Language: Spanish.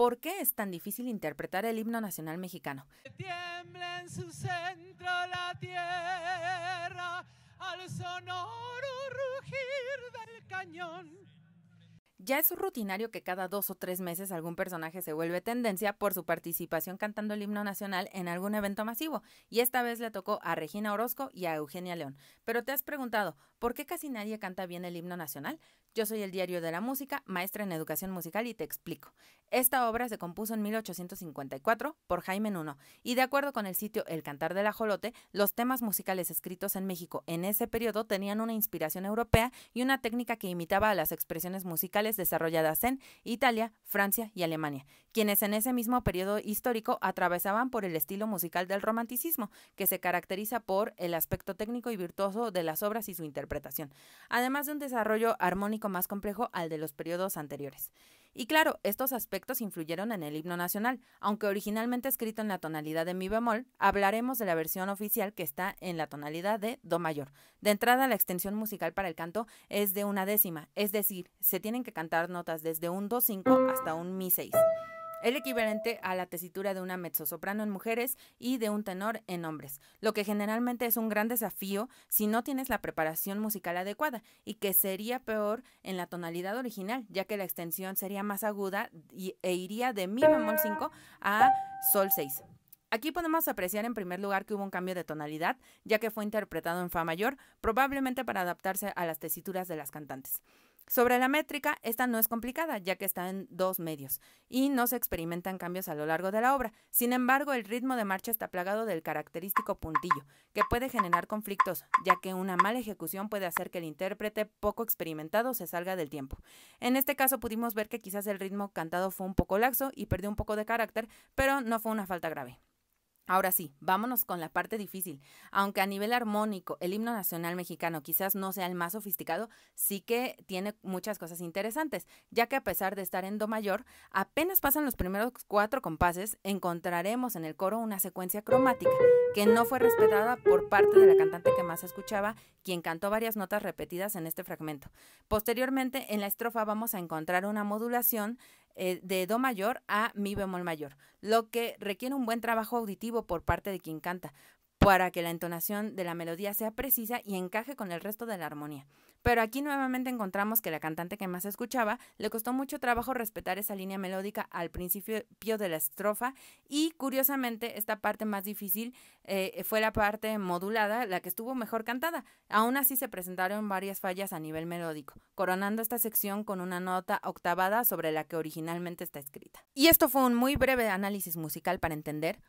¿Por qué es tan difícil interpretar el himno nacional mexicano? Que en su centro la tierra al sonoro rugir del cañón. Ya es rutinario que cada dos o tres meses algún personaje se vuelve tendencia por su participación cantando el himno nacional en algún evento masivo, y esta vez le tocó a Regina Orozco y a Eugenia León. Pero te has preguntado, ¿por qué casi nadie canta bien el himno nacional? Yo soy el Diario de la Música, maestra en educación musical y te explico. Esta obra se compuso en 1854 por Jaime Nuno, y de acuerdo con el sitio El Cantar del Ajolote, los temas musicales escritos en México en ese periodo tenían una inspiración europea y una técnica que imitaba a las expresiones musicales desarrolladas en Italia, Francia y Alemania, quienes en ese mismo periodo histórico atravesaban por el estilo musical del romanticismo, que se caracteriza por el aspecto técnico y virtuoso de las obras y su interpretación, además de un desarrollo armónico más complejo al de los periodos anteriores. Y claro, estos aspectos influyeron en el himno nacional, aunque originalmente escrito en la tonalidad de mi bemol, hablaremos de la versión oficial que está en la tonalidad de do mayor. De entrada, la extensión musical para el canto es de una décima, es decir, se tienen que cantar notas desde un do 5 hasta un mi 6 el equivalente a la tesitura de una mezzosoprano en mujeres y de un tenor en hombres, lo que generalmente es un gran desafío si no tienes la preparación musical adecuada y que sería peor en la tonalidad original, ya que la extensión sería más aguda e iría de mi bemol 5 a sol 6. Aquí podemos apreciar en primer lugar que hubo un cambio de tonalidad, ya que fue interpretado en fa mayor, probablemente para adaptarse a las tesituras de las cantantes. Sobre la métrica, esta no es complicada, ya que está en dos medios, y no se experimentan cambios a lo largo de la obra. Sin embargo, el ritmo de marcha está plagado del característico puntillo, que puede generar conflictos, ya que una mala ejecución puede hacer que el intérprete poco experimentado se salga del tiempo. En este caso pudimos ver que quizás el ritmo cantado fue un poco laxo y perdió un poco de carácter, pero no fue una falta grave. Ahora sí, vámonos con la parte difícil. Aunque a nivel armónico el himno nacional mexicano quizás no sea el más sofisticado, sí que tiene muchas cosas interesantes, ya que a pesar de estar en Do mayor, apenas pasan los primeros cuatro compases, encontraremos en el coro una secuencia cromática, que no fue respetada por parte de la cantante que más escuchaba, quien cantó varias notas repetidas en este fragmento. Posteriormente, en la estrofa vamos a encontrar una modulación eh, de Do mayor a Mi bemol mayor, lo que requiere un buen trabajo auditivo por parte de quien canta, para que la entonación de la melodía sea precisa y encaje con el resto de la armonía. Pero aquí nuevamente encontramos que la cantante que más escuchaba le costó mucho trabajo respetar esa línea melódica al principio de la estrofa y curiosamente esta parte más difícil eh, eh, fue la parte modulada, la que estuvo mejor cantada. Aún así se presentaron varias fallas a nivel melódico, coronando esta sección con una nota octavada sobre la que originalmente está escrita. Y esto fue un muy breve análisis musical para entender